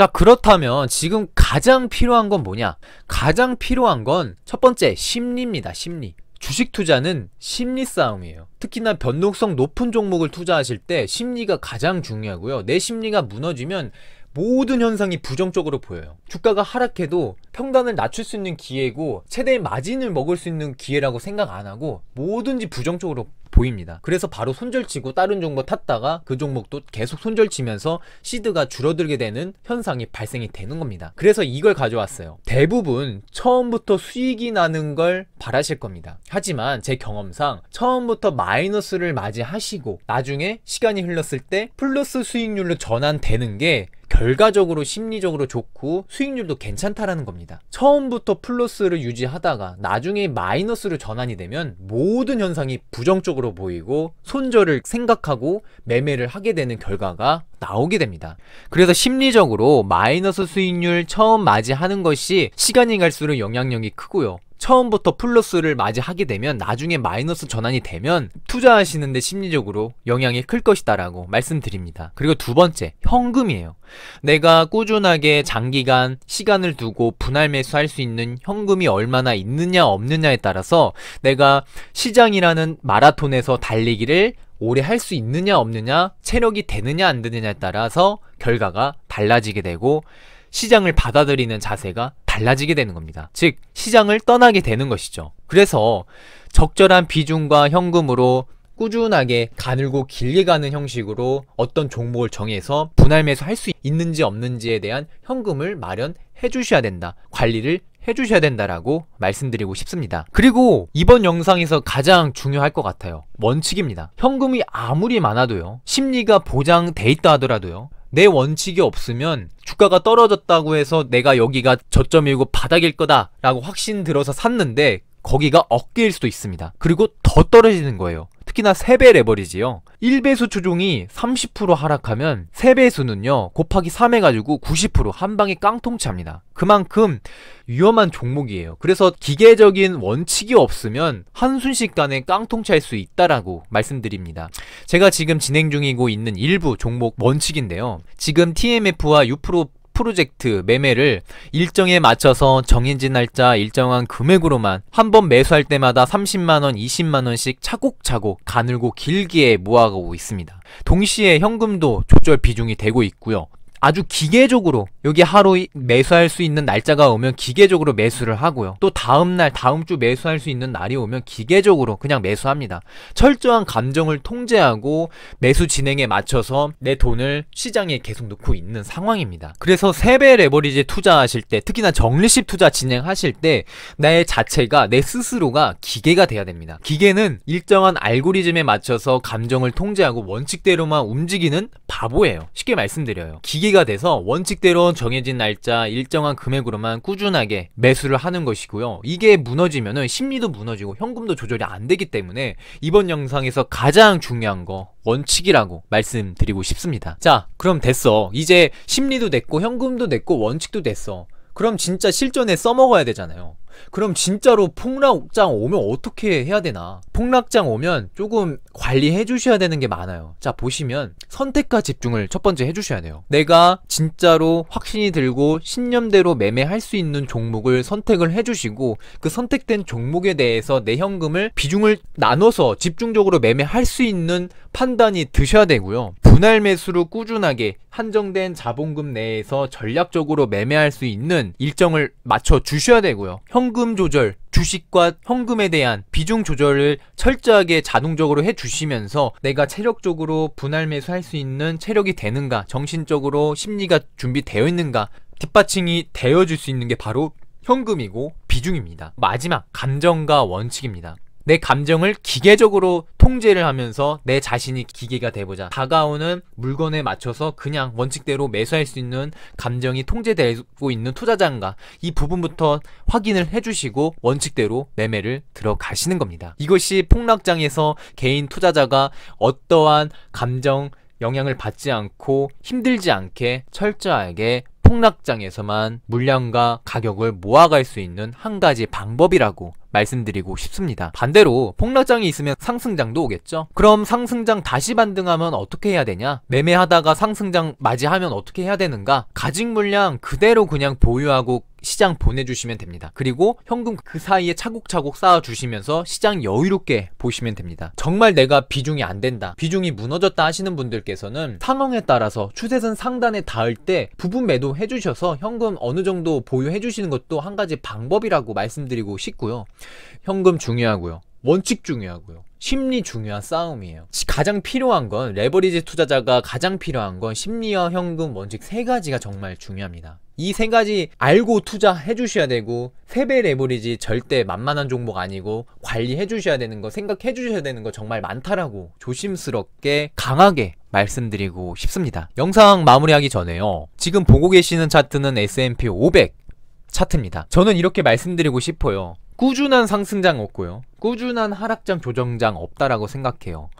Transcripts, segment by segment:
자 그렇다면 지금 가장 필요한 건 뭐냐 가장 필요한 건 첫 번째 심리입니다 심리 주식 투자는 심리 싸움이에요 특히나 변동성 높은 종목을 투자하실 때 심리가 가장 중요하고요 내 심리가 무너지면 모든 현상이 부정적으로 보여요 주가가 하락해도 평단을 낮출 수 있는 기회고 최대의 마진을 먹을 수 있는 기회라고 생각 안 하고 뭐든지 부정적으로 보입니다. 그래서 바로 손절치고 다른 종목 탔다가 그 종목도 계속 손절치면서 시드가 줄어들게 되는 현상이 발생이 되는 겁니다. 그래서 이걸 가져왔어요. 대부분 처음부터 수익이 나는 걸 바라실 겁니다. 하지만 제 경험상 처음부터 마이너스를 맞이하시고 나중에 시간이 흘렀을 때 플러스 수익률로 전환되는 게 결과적으로 심리적으로 좋고 수익률도 괜찮다라는 겁니다. 처음부터 플러스를 유지하다가 나중에 마이너스로 전환이 되면 모든 현상이 부정적으로 보이고 손절을 생각하고 매매를 하게 되는 결과가 나오게 됩니다. 그래서 심리적으로 마이너스 수익률 처음 맞이하는 것이 시간이 갈수록 영향력이 크고요. 처음부터 플러스를 맞이하게 되면 나중에 마이너스 전환이 되면 투자하시는데 심리적으로 영향이 클 것이다라고 말씀드립니다. 그리고 두 번째, 현금이에요. 내가 꾸준하게 장기간 시간을 두고 분할 매수할 수 있는 현금이 얼마나 있느냐 없느냐에 따라서 내가 시장이라는 마라톤에서 달리기를 오래 할 수 있느냐 없느냐, 체력이 되느냐 안 되느냐에 따라서 결과가 달라지게 되고 시장을 받아들이는 자세가 달라지게 되는 겁니다. 즉, 시장을 떠나게 되는 것이죠. 그래서 적절한 비중과 현금으로 꾸준하게 가늘고 길게 가는 형식으로 어떤 종목을 정해서 분할 매수할 수 있는지 없는지에 대한 현금을 마련해 주셔야 된다. 관리를 해 주셔야 된다라고 말씀드리고 싶습니다. 그리고 이번 영상에서 가장 중요할 것 같아요. 원칙입니다. 현금이 아무리 많아도요. 심리가 보장돼 있다 하더라도요. 내 원칙이 없으면 주가가 떨어졌다고 해서 내가 여기가 저점이고 바닥일 거다라고 확신 들어서 샀는데 거기가 어깨일 수도 있습니다. 그리고 더 떨어지는 거예요. 특히나 3배 레버리지요. 1배수 추종이 30% 하락하면 3배수는요 곱하기 3 해가지고 90% 한방에 깡통치합니다 그만큼 위험한 종목이에요. 그래서 기계적인 원칙이 없으면 한순식간에 깡통치할 수 있다라고 말씀드립니다. 제가 지금 진행 중이고 있는 일부 종목 원칙인데요. 지금 TMF와 유프로 프로젝트 매매를 일정에 맞춰서 정해진 날짜 일정한 금액으로만 한번 매수할 때마다 30만원, 20만원씩 차곡차곡 가늘고 길게 모아가고 있습니다. 동시에 현금도 조절 비중이 되고 있고요. 아주 기계적으로 여기 하루 매수할 수 있는 날짜가 오면 기계적으로 매수를 하고요. 또 다음날 다음주 매수할 수 있는 날이 오면 기계적으로 그냥 매수합니다. 철저한 감정을 통제하고 매수 진행에 맞춰서 내 돈을 시장에 계속 넣고 있는 상황입니다. 그래서 3배 레버리지 투자하실 때 특히나 정리식 투자 진행하실 때 나의 자체가 내 스스로가 기계가 돼야 됩니다. 기계는 일정한 알고리즘에 맞춰서 감정을 통제하고 원칙대로만 움직이는 바보예요. 쉽게 말씀드려요. 기계 유지가 돼서 원칙대로 정해진 날짜 일정한 금액으로만 꾸준하게 매수를 하는 것이고요. 이게 무너지면 심리도 무너지고 현금도 조절이 안 되기 때문에 이번 영상에서 가장 중요한 거 원칙이라고 말씀드리고 싶습니다. 자, 그럼 됐어. 이제 심리도 됐고 현금도 됐고 원칙도 됐어. 그럼 진짜 실전에 써먹어야 되잖아요. 그럼 진짜로 폭락장 오면 어떻게 해야 되나 폭락장 오면 조금 관리해 주셔야 되는 게 많아요 자 보시면 선택과 집중을 첫 번째 해 주셔야 돼요 내가 진짜로 확신이 들고 신념대로 매매할 수 있는 종목을 선택을 해 주시고 그 선택된 종목에 대해서 내 현금을 비중을 나눠서 집중적으로 매매할 수 있는 판단이 드셔야 되고요 분할 매수로 꾸준하게 한정된 자본금 내에서 전략적으로 매매할 수 있는 일정을 맞춰 주셔야 되고요 현금 현금 조절, 주식과 현금에 대한 비중 조절을 철저하게 자동적으로 해주시면서 내가 체력적으로 분할 매수할 수 있는 체력이 되는가, 정신적으로 심리가 준비되어 있는가, 뒷받침이 되어줄 수 있는 게 바로 현금이고 비중입니다. 마지막, 감정과 원칙입니다. 내 감정을 기계적으로 통제를 하면서 내 자신이 기계가 되보자 다가오는 물건에 맞춰서 그냥 원칙대로 매수할 수 있는 감정이 통제되고 있는 투자자인가 이 부분부터 확인을 해주시고 원칙대로 매매를 들어가시는 겁니다 이것이 폭락장에서 개인 투자자가 어떠한 감정 영향을 받지 않고 힘들지 않게 철저하게 폭락장에서만 물량과 가격을 모아갈 수 있는 한 가지 방법이라고 말씀드리고 싶습니다. 반대로 폭락장이 있으면 상승장도 오겠죠? 그럼 상승장 다시 반등하면 어떻게 해야 되냐? 매매하다가 상승장 맞이하면 어떻게 해야 되는가? 가진 물량 그대로 그냥 보유하고 시장 보내주시면 됩니다. 그리고 현금 그 사이에 차곡차곡 쌓아주시면서 시장 여유롭게 보시면 됩니다. 정말 내가 비중이 안 된다, 비중이 무너졌다 하시는 분들께서는 상황에 따라서 추세선 상단에 닿을 때 부분 매도 해주셔서 현금 어느 정도 보유해주시는 것도 한 가지 방법이라고 말씀드리고 싶고요. 현금 중요하고요. 원칙 중요하고요. 심리 중요한 싸움이에요. 가장 필요한 건 레버리지 투자자가 가장 필요한 건 심리와 현금 원칙 세 가지가 정말 중요합니다. 이 세 가지 알고 투자해 주셔야 되고 세배 레버리지 절대 만만한 종목 아니고 관리해 주셔야 되는 거 생각해 주셔야 되는 거 정말 많다라고 조심스럽게 강하게 말씀드리고 싶습니다. 영상 마무리하기 전에요. 지금 보고 계시는 차트는 S&P 500 차트입니다. 저는 이렇게 말씀드리고 싶어요. 꾸준한 상승장 없고요. 꾸준한 하락장 조정장 없다라고 생각해요.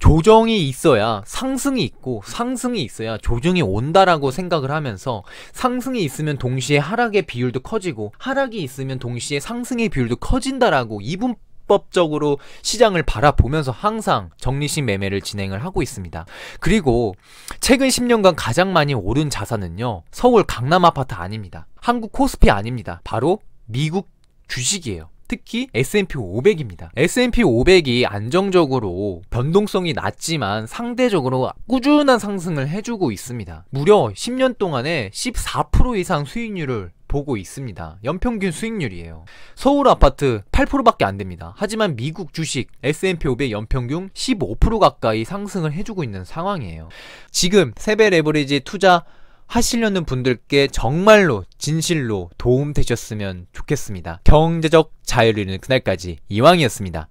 조정이 있어야 상승이 있고 상승이 있어야 조정이 온다라고 생각을 하면서 상승이 있으면 동시에 하락의 비율도 커지고 하락이 있으면 동시에 상승의 비율도 커진다라고 이분 법적으로 시장을 바라보면서 항상 정리식 매매를 진행을 하고 있습니다. 그리고 최근 10년간 가장 많이 오른 자산은요. 서울 강남 아파트 아닙니다. 한국 코스피 아닙니다. 바로 미국 주식이에요. 특히 S&P 500입니다. S&P 500이 안정적으로 변동성이 낮지만 상대적으로 꾸준한 상승을 해주고 있습니다. 무려 10년 동안에 14% 이상 수익률을 보고 있습니다. 연평균 수익률이에요. 서울 아파트 8%밖에 안 됩니다. 하지만 미국 주식 S&P 500 연평균 15% 가까이 상승을 해주고 있는 상황이에요. 지금 세배 레버리지 투자 하시려는 분들께 정말로 진실로 도움 되셨으면 좋겠습니다. 경제적 자유를 잃는 그날까지 이왕이었습니다.